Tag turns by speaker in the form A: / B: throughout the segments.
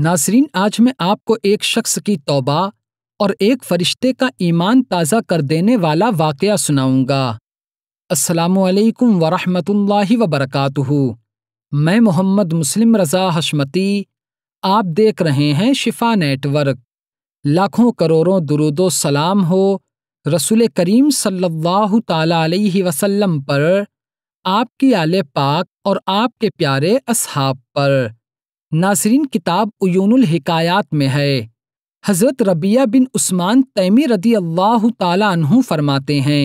A: नासरीन आज मैं आपको एक शख्स की तौबा और एक फरिश्ते का ईमान ताज़ा कर देने वाला वाक़ सुनाऊंगा असलकम वरहमतुल्लाहि वबरक मैं मोहम्मद मुस्लिम रज़ा हशमती आप देख रहे हैं शिफा नेटवर्क लाखों करोड़ों दुरुदो सलाम हो रसूल करीम सल्लल्लाहु अलैहि वसल्लम पर आपकी आले पाक और आपके प्यारे असहाब पर नासरीन किताब उयूनुल हिकायात में है हज़रत रबिया बिन उस्मान तैमी रदी अल्लाह तु फरमाते हैं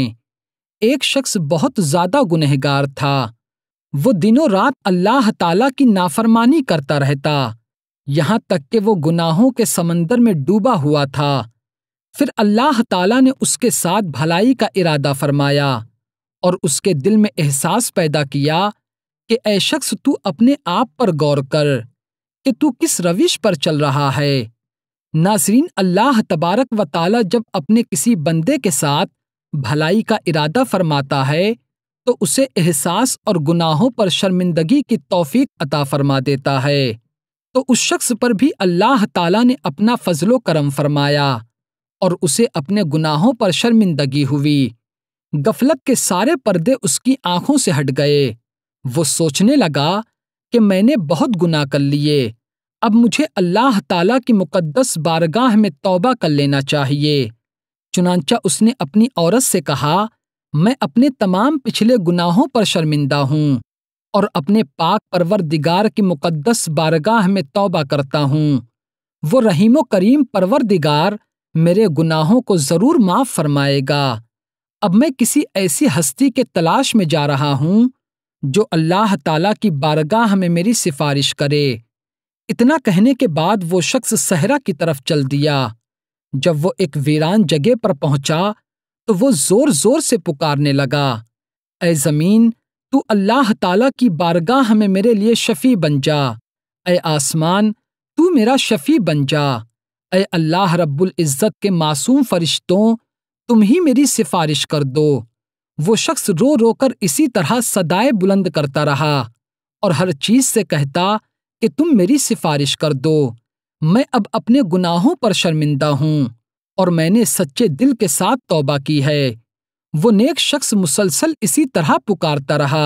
A: एक शख्स बहुत ज़्यादा गुनहगार था वो दिनों रात अल्लाह ताला की नाफरमानी करता रहता यहाँ तक कि वो गुनाहों के समंदर में डूबा हुआ था फिर अल्लाह ताला ने उसके साथ भलाई का इरादा फरमाया और उसके दिल में एहसास पैदा किया कि ए शख्स तू अपने आप पर गौर कर कि तू किस रविश पर चल रहा है नासरीन अल्लाह तबारक व ताला जब अपने किसी बंदे के साथ भलाई का इरादा फरमाता है तो उसे एहसास और गुनाहों पर शर्मिंदगी की तौफीक अता फरमा देता है तो उस शख्स पर भी अल्लाह ताला ने अपना फजलो करम फरमाया और उसे अपने गुनाहों पर शर्मिंदगी हुई गफलत के सारे पर्दे उसकी आंखों से हट गए वो सोचने लगा कि मैंने बहुत गुनाह कर लिए अब मुझे अल्लाह ताला की मुकद्दस बारगाह में तौबा कर लेना चाहिए चुनाचा उसने अपनी औरत से कहा मैं अपने तमाम पिछले गुनाहों पर शर्मिंदा हूँ और अपने पाक परवर दिगार की मुकद्दस बारगाह में तौबा करता हूँ वो रहीम करीम परवर दिगार मेरे गुनाहों को ज़रूर माफ़ फरमाएगा अब मैं किसी ऐसी हस्ती के तलाश में जा रहा हूँ जो अल्लाह ताला की बारगाह में मेरी सिफारिश करे इतना कहने के बाद वो शख्स सहरा की तरफ चल दिया जब वो एक वीरान जगह पर पहुंचा तो वो जोर जोर से पुकारने लगा ऐ जमीन तू अल्लाह ताला की बारगाह में मेरे लिए शफी बन जा ऐ आसमान तू मेरा शफी बन जा ऐ अल्लाह रब्बुल इज़्ज़त के मासूम फरिश्तों तुम ही मेरी सिफारिश कर दो वो शख्स रो रो कर इसी तरह सदाए बुलंद करता रहा और हर चीज से कहता कि तुम मेरी सिफारिश कर दो मैं अब अपने गुनाहों पर शर्मिंदा हूं और मैंने सच्चे दिल के साथ तौबा की है वो नेक शख्स मुसलसल इसी तरह पुकारता रहा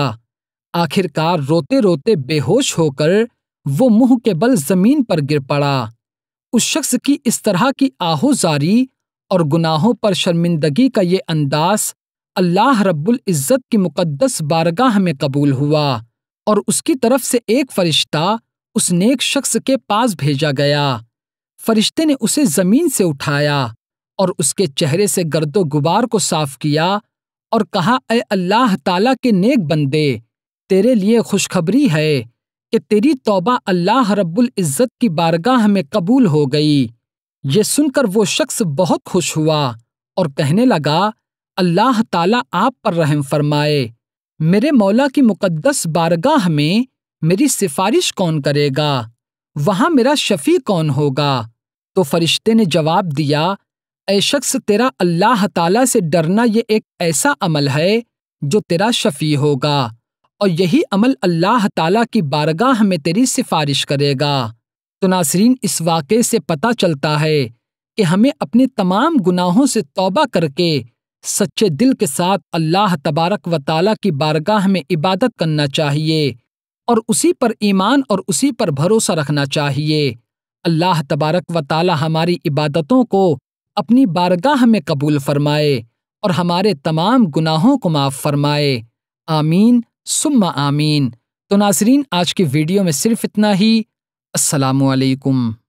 A: आखिरकार रोते रोते बेहोश होकर वो मुंह के बल जमीन पर गिर पड़ा उस शख्स की इस तरह की आहोजारी और गुनाहों पर शर्मिंदगी का ये अंदाज अल्लाह रब्बुल इज़्ज़त की मुक़द्दस बारगाह में कबूल हुआ और उसकी तरफ से एक फ़रिश्ता उस नेक शख्स के पास भेजा गया फरिश्ते ने उसे ज़मीन से उठाया और उसके चेहरे से गर्दो गुबार को साफ किया और कहा ए अल्लाह ताला के नेक बंदे तेरे लिए खुशखबरी है कि तेरी तौबा अल्लाह रब्बुल इज़्ज़त की बारगाह में कबूल हो गई ये सुनकर वो शख्स बहुत खुश हुआ और कहने लगा अल्लाह ताला आप पर रहम फरमाए मेरे मौला की मुकद्दस बारगाह में मेरी सिफारिश कौन करेगा वहाँ मेरा शफी कौन होगा तो फरिश्ते ने जवाब दिया ऐ शख्स तेरा अल्लाह ताला से डरना ये एक ऐसा अमल है जो तेरा शफी होगा और यही अमल अल्लाह ताला की बारगाह में तेरी सिफारिश करेगा तो नासरीन इस वाक़े से पता चलता है कि हमें अपने तमाम गुनाहों से तौबा करके सच्चे दिल के साथ अल्लाह तबारक व ताला की बारगाह में इबादत करना चाहिए और उसी पर ईमान और उसी पर भरोसा रखना चाहिए अल्लाह तबारक व ताला हमारी इबादतों को अपनी बारगाह में कबूल फरमाए और हमारे तमाम गुनाहों को माफ़ फरमाए आमीन सुम्मा आमीन तो नाजरीन आज की वीडियो में सिर्फ इतना ही असलकम